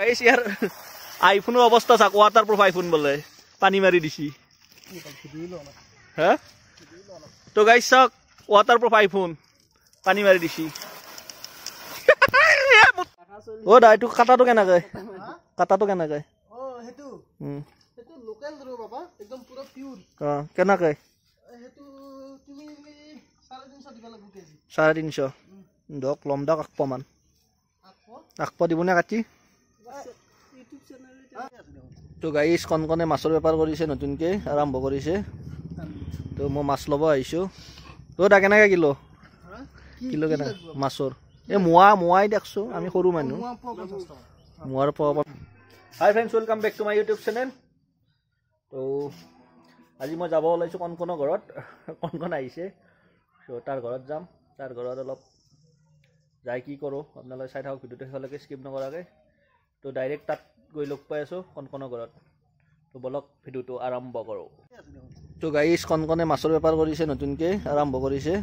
Guys, here iPhone অবস্থা চাক waterproof iPhone বলে পানি মারি দিছি হ্যাঁ তো গাইস চাক ওয়াটারপ্রুফ আইফোন পানি মারি দিছি ও দা এটু কাটাটো কেনে গয় কাটাটো কেনে গয় ও হেতু হুম হেতু লোকাল দরো বাবা একদম পুরো পিওর হ্যাঁ কেনে গয় হেতু তুমি 350 দিবা লাগবে কেজি 350 ডক লম ডক আকপমান আকপ আকপ দিব না কাটি তো গাইছ কণ কণে মাছৰ বেপাৰ কৰিছে নতুনকে আৰম্ভ কৰিছে তো মই মাছ ল'ব আহিছোঁ তো দা কেনেকে কিলো কিলো কেনেকে মাছৰ এই মোৱা মোৱাই দেখছো আমি সৰু মানুহ মোৱাৰ hi friends welcome back to my YouTube channel তো আজি মই যাব ওলাইছোঁ কণ কণৰ ঘৰত কণ কণ আহিছে চ' তাৰ ঘৰত যাম তাৰ ঘৰত অলপ যাই কি কৰোঁ আপোনালোকে চাই থাকক ভিডিঅ'টো শেষলৈকে স্কিপ নকৰাকৈ তো ডাইৰেক্ট তাত গৈ লগ পাই আছো কনকনৰ ঘৰত তো বলক ভিডিঅ'টো আৰম্ভ কৰোঁ তো গাইছ কনকনে মাছৰ বেপাৰ কৰিছে নতুনকে আৰম্ভ কৰিছে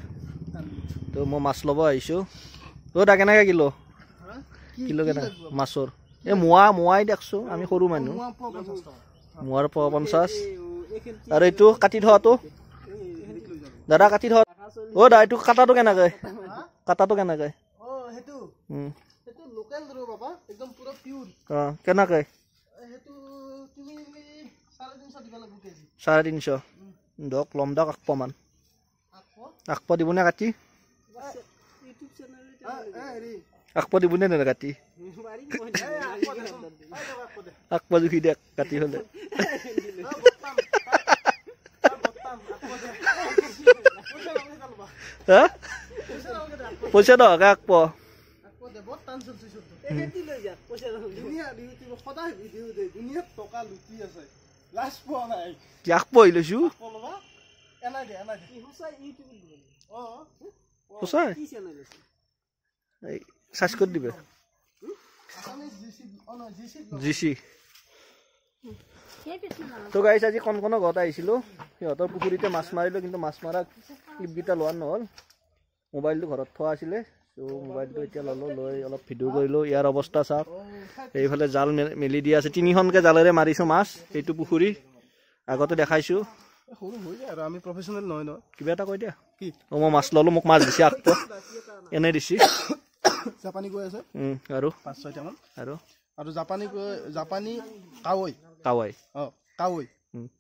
তো মই মাছ ল'ব আহিছো তো দা নাকে কিলো কিলো কেনে মাছৰ এই মোৱা মোৱাই দেখছো আমি সৰু মানুহ মোৱাৰ প পঞ্চাছ আৰু এইটো কাটি থোৱাটো দাদা কাটি থোৱা অ' দা এইটো কাটাটো কেনেকৈ কাটাটো কেনেকৈ तेल रो बाबा एकदम पुरा प्युर हां केना काय हेतु তুমি চাৰে তিনিশ দক লম দক আকপ মান আকপ দিবনে কাটি আকপ দিবনে নে কাটি আকপ জুখি দে কাটি হলে পইচা দহকে আকপ তো গাইছ আজি কণ কণ ঘৰত আহিছিলো সিহঁতৰ পুখুৰীতে মাছ মাৰিলো কিন্তু মাছ মাৰা ক্লিপকেইটা লোৱা নহ'ল মোবাইলটো ঘৰত থোৱা আছিলে মোবাইলটো এতিয়া ললো লৈ অলপ ভিডিঅ' কৰিলোঁ ইয়াৰ অৱস্থা চাওক এইফালে জাল মেলি দিয়া আছে তিনিখনকে জালেৰে মাৰিছোঁ মাছ সেইটো পুখুৰী আগতে দেখাইছোঁ কিবা এটা কৈ দিয়া কি অঁ মই মাছ ল'লো মোক মাছ দিছে আগটো এনে দিছে জাপানী গৈ আছে আৰু পাঁচ ছয়টামান আৰু আৰু জাপানী গৈ জাপানী কাৱৈ কাৱৈ অঁ কাৱৈ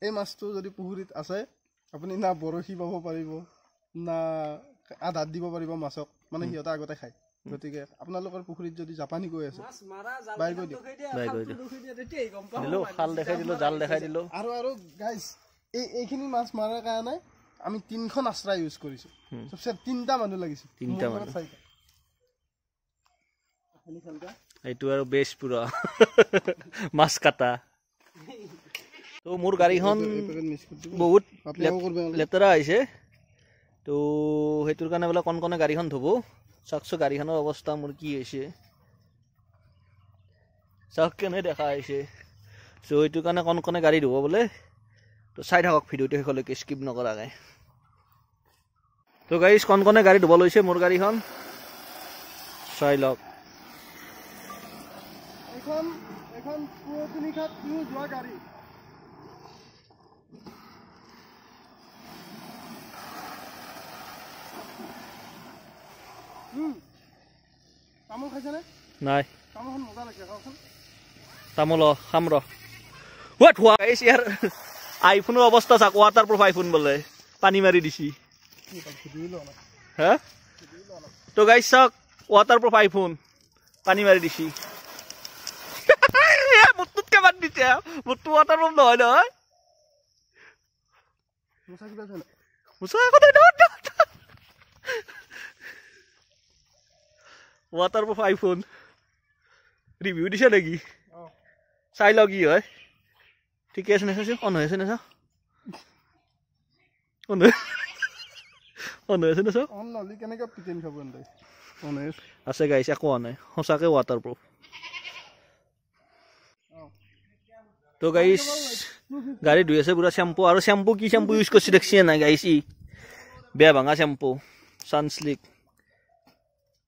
এই মাছটো যদি পুখুৰীত আছে আপুনি না বৰশী পাব পাৰিব না আধাত দিব পাৰিব মাছক মানে সিহঁতে আগতে খাই গতিকে আপোনালোকৰ পুখুৰীত যদি জাপানী গৈ আছে আৰু আৰু গাইজ এই এইখিনি মাছ মাৰাৰ কাৰণে আমি তিনিখন আশ্ৰা ইউজ কৰিছো চবচে তিনিটা মানুহ লাগিছে তিনিটা মানুহ এইটো আৰু বেচ পুৰা মাছ কাটা ত' মোৰ গাড়ীখন বহুত লেতেৰা হৈছে তো সেইটোৰ কাৰণে বোলে কণ কণে গাড়ীখন ধুব চাওকচোন গাড়ীখনৰ অৱস্থা মোৰ কি হৈছে চাওক কেনে দেখা হৈছে চ' সেইটোৰ কাৰণে কণ কণে গাড়ী ধুব বোলে তো চাই থাকক ভিডিঅ'টো শেষলৈকে স্কিপ নকৰাকৈ তো গাড়ী কণ কণে গাড়ী ধুব লৈছে মোৰ গাড়ীখন চাই লওক এইখন এইখন পুৰণি যোৱা গাড়ী তামোল খাইছেনে নাই তামোলখন মজা লাগে খাওঁ তামোল খাম ৰ হোৱা ধোৱা এই ইয়াৰ আইফোনৰ অৱস্থা চাক ৱাটাৰ প্ৰুফ আইফোন বোলে পানী মাৰি দিছি হা তো গাইছ চাওক ৱাটাৰ প্ৰুফ আইফোন পানী মাৰি দিছি মোৰটোতকৈ বাদ দিছে মোৰটো ৱাটাৰ প্ৰুফ নহয় নহয় মোচা কিবা মোচা আকৌ ৱাটাৰপ্ৰুফ আইফোন ৰিভিউ দিছে নেকি চাই ল কি হয় ঠিকে আছে নাচাইছো অন হৈ আছে নাচাওঁ অন হৈ অন হৈ আছে নাচাওঁ কেনেকৈ আছে গাইছে একো হোৱা নাই সঁচাকৈ ৱাটাৰপ্ৰুফ তো গাইচ গাড়ী ধুই আছে পুৰা চেম্পু আৰু চেম্পু কি চেম্পু ইউজ কৰিছে দেখিছে নাই গাইছি বেয়া ভাঙা চেম্পু ছানশ্লিক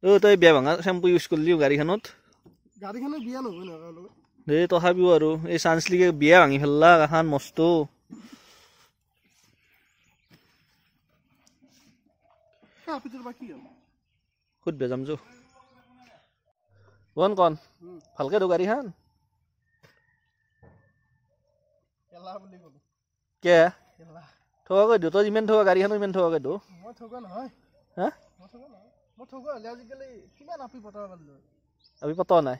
ও তই বিয়া ভাঙা চেম্পু ইউজ কৰিলি গাড়ীখনত দে তথাপিও আৰু এই চান্স চাঞ্চলিকে বিয়া ভাঙি ফেললা এখন মস্ত ভালকে হা আমি পতোৱা নাই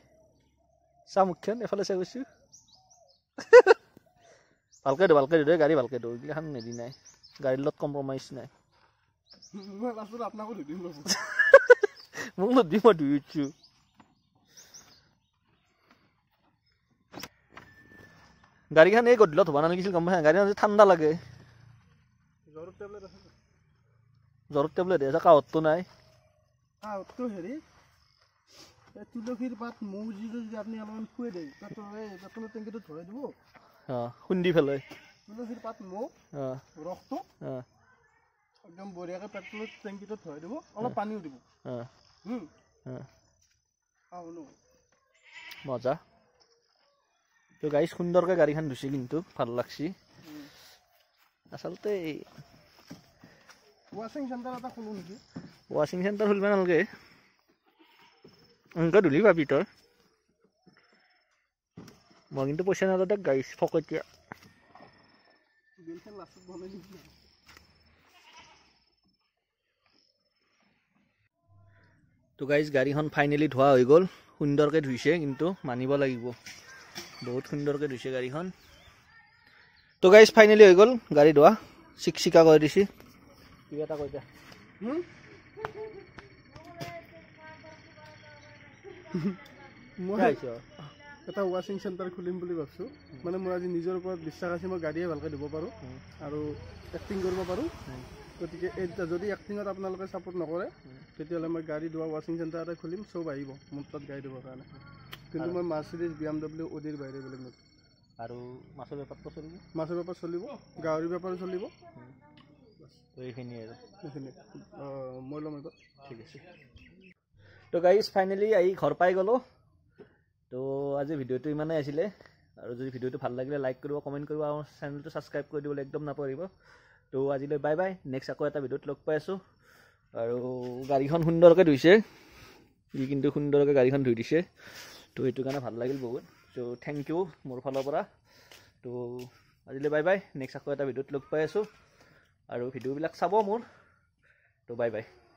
চা মুখখন এফালে চাই গৈছো ভালকৈ দিওঁ ভালকৈ দিওঁ দেই গাড়ী ভালকে দিওঁ এইগিলাখান নিদি নাই গাড়ীৰ লগত কম্প্ৰমাইজ নাই মোক নদী মই ধুই উঠছোঁ গাড়ীখন এই গধূলত হ'ব নালাগিছিল গম পাই গাড়ীখন ঠাণ্ডা লাগে জ্বৰৰ টেবলেট আছে জ্বৰৰ নাই আৰু হেৰি এই তুলসীৰ পাত মৌ জিৰ যদি আপুনি অলপমান খুৱাই দিয়ে পেটৰ এই পেটৰ টেংকিটো ধৰাই দিব খুন্দি পেলাই তুলসীৰ পাত মৌ ৰসটো একদম বঢ়িয়াকৈ পেট্ৰল টেংকিটো ধৰাই দিব অলপ পানীও দিব মজা তো গাড়ী সুন্দৰকৈ গাড়ীখন ধুইছে কিন্তু ভাল লাগছি আচলতে ৱাশ্বিং চেণ্টাৰ এটা খোলো নেকি ৱাশ্বিং চেণ্টাৰ খুলিব নালাগে এনেকৈ ধুলি পাবি তই মই কিন্তু পইচা নাযাওঁ তাক গাড়ী ফকটীয়া তো গাইজ গাড়ীখন ফাইনেলি ধোৱা হৈ গ'ল সুন্দৰকৈ ধুইছে কিন্তু মানিব লাগিব বহুত সুন্দৰকৈ ধুইছে গাড়ীখন তো গাইজ ফাইনেলি হৈ গ'ল গাড়ী ধোৱা চিকচিকা কৰি দিছে কিবা এটা কৈ দিয়া এটা ৱাশ্বিং চেণ্টাৰ খুলিম বুলি ভাবিছোঁ মানে মোৰ আজি নিজৰ ওপৰত বিশ্বাস আছে মই গাড়ীয়ে ভালকৈ দিব পাৰোঁ hmm. আৰু এক্টিং কৰিব পাৰোঁ hmm. গতিকে যদি এক্টিঙত আপোনালোকে ছাপৰ্ট নকৰে hmm. তেতিয়াহ'লে মই গাড়ী ধোৱা ৱাশ্বিং চেণ্টাৰ এটা খুলিম চব আহিব মোৰ তাত গাড়ী ধুবৰ কাৰণে কিন্তু মই মাছ চিৰিজ বি এম ডব্লিউ অডিৰ বাহিৰে বুলি মোক আৰু মাছৰ বেপাৰটো চলিব মাছৰ বেপাৰ চলিব গাহৰি বেপাৰো চলিব এইখিনিয়ে এইখিনিয়ে মই ল'ম এইবাৰ ঠিক আছে তো গাইজ ফাইনেলি আহি ঘৰ পাই গ'লোঁ তো আজি ভিডিঅ'টো ইমানেই আছিলে আৰু যদি ভিডিঅ'টো ভাল লাগিলে লাইক কৰিব কমেণ্ট কৰিব আৰু চেনেলটো ছাবস্ক্ৰাইব কৰি দিবলৈ একদম নাপাহৰিব তো আজিলৈ বাই বাই নেক্সট আকৌ এটা ভিডিঅ'ত লগ পাই আছোঁ আৰু গাড়ীখন সুন্দৰকৈ ধুইছে ই কিন্তু সুন্দৰকৈ গাড়ীখন ধুই দিছে তো সেইটো কাৰণে ভাল লাগিল বহুত তো থেংক ইউ মোৰ ফালৰ পৰা তো আজিলৈ বাই বাই নেক্সট আকৌ এটা ভিডিঅ'ত লগ পাই আছোঁ আৰু ভিডিঅ'বিলাক চাব মোৰ তো বাই বাই